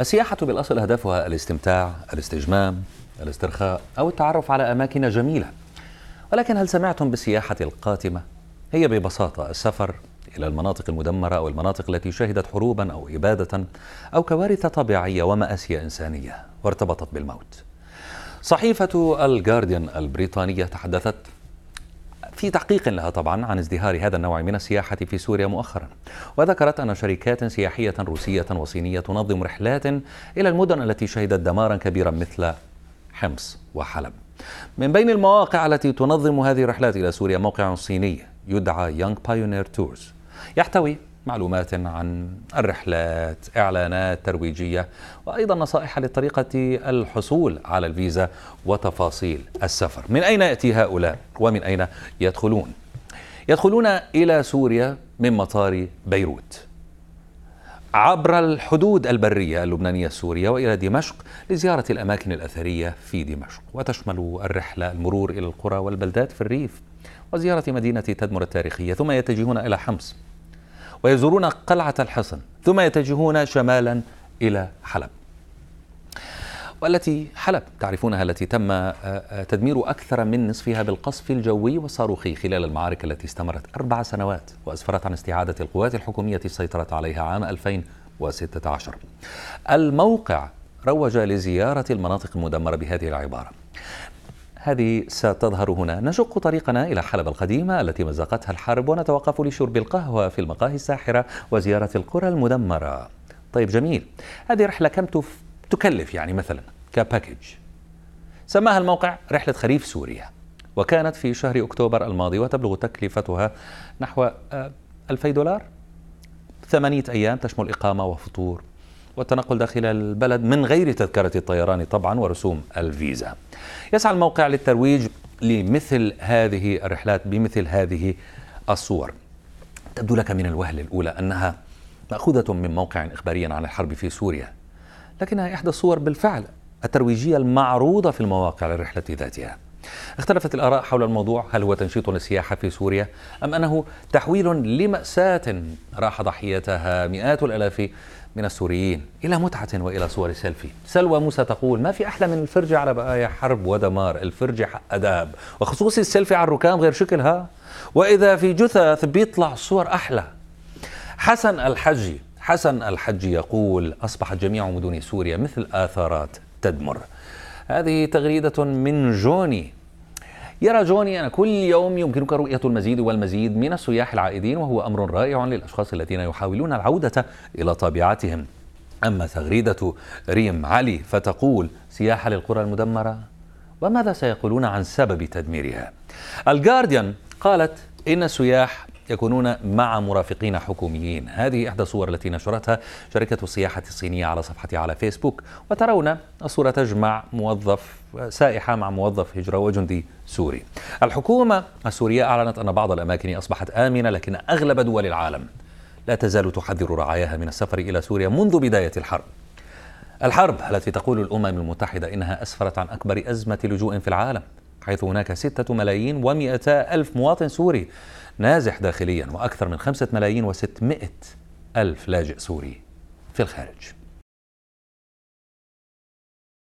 السياحة بالأصل هدفها الاستمتاع، الاستجمام، الاسترخاء أو التعرف على أماكن جميلة. ولكن هل سمعتم بالسياحة القاتمة؟ هي ببساطة السفر إلى المناطق المدمرة أو المناطق التي شهدت حروبا أو إبادة أو كوارث طبيعية ومآسي إنسانية وارتبطت بالموت. صحيفة الجارديان البريطانية تحدثت في تحقيق لها طبعا عن ازدهار هذا النوع من السياحة في سوريا مؤخرا وذكرت أن شركات سياحية روسية وصينية تنظم رحلات إلى المدن التي شهدت دمارا كبيرا مثل حمص وحلب من بين المواقع التي تنظم هذه الرحلات إلى سوريا موقع صيني يدعى يانغ بايونير تورز يحتوي معلومات عن الرحلات إعلانات ترويجية وأيضا نصائح لطريقة الحصول على الفيزا وتفاصيل السفر من أين يأتي هؤلاء ومن أين يدخلون يدخلون إلى سوريا من مطار بيروت عبر الحدود البرية اللبنانية السورية وإلى دمشق لزيارة الأماكن الأثرية في دمشق وتشمل الرحلة المرور إلى القرى والبلدات في الريف وزيارة مدينة تدمر التاريخية ثم يتجهون إلى حمص ويزورون قلعة الحصن ثم يتجهون شمالا إلى حلب والتي حلب تعرفونها التي تم آه، آه، تدمير أكثر من نصفها بالقصف الجوي والصاروخي خلال المعارك التي استمرت أربع سنوات وأسفرت عن استعادة القوات الحكومية السيطرة عليها عام 2016 الموقع روج لزيارة المناطق المدمرة بهذه العبارة هذه ستظهر هنا نشق طريقنا إلى حلب القديمة التي مزقتها الحرب ونتوقف لشرب القهوة في المقاهي الساحرة وزيارة القرى المدمرة طيب جميل هذه رحلة كم تف... تكلف يعني مثلا كباكج سماها الموقع رحلة خريف سوريا وكانت في شهر أكتوبر الماضي وتبلغ تكلفتها نحو 2000 آه، دولار ثمانية أيام تشمل إقامة وفطور والتنقل داخل البلد من غير تذكرة الطيران طبعا ورسوم الفيزا يسعى الموقع للترويج لمثل هذه الرحلات بمثل هذه الصور تبدو لك من الوهلة الأولى أنها مأخوذة من موقع إخباري عن الحرب في سوريا لكنها إحدى الصور بالفعل الترويجية المعروضة في المواقع للرحلة ذاتها اختلفت الآراء حول الموضوع هل هو تنشيط للسياحة في سوريا أم أنه تحويل لمأساة راح ضحيتها مئات الألاف من السوريين إلى متعة وإلى صور سيلفي سلوى موسى تقول ما في أحلى من الفرجة على بقايا حرب ودمار الفرجة حق أداب وخصوصي السيلفي على الركام غير شكلها وإذا في جثث بيطلع صور أحلى حسن الحجي حسن الحجي يقول أصبحت جميع مدن سوريا مثل آثارات تدمر هذه تغريدة من جوني يرى جوني أن كل يوم يمكنك رؤية المزيد والمزيد من السياح العائدين وهو أمر رائع للأشخاص الذين يحاولون العودة إلى طبيعتهم أما تغريدة ريم علي فتقول سياحة للقرى المدمرة وماذا سيقولون عن سبب تدميرها الجارديان قالت إن السياح يكونون مع مرافقين حكوميين هذه إحدى الصور التي نشرتها شركة السياحة الصينية على صفحتها على فيسبوك وترون الصورة تجمع موظف سائحة مع موظف هجرة وجندي سوري الحكومة السورية أعلنت أن بعض الأماكن أصبحت آمنة لكن أغلب دول العالم لا تزال تحذر رعاياها من السفر إلى سوريا منذ بداية الحرب الحرب التي تقول الأمم المتحدة إنها أسفرت عن أكبر أزمة لجوء في العالم حيث هناك 6 ملايين و200 ألف مواطن سوري نازح داخليا وأكثر من 5 ملايين و600 ألف لاجئ سوري في الخارج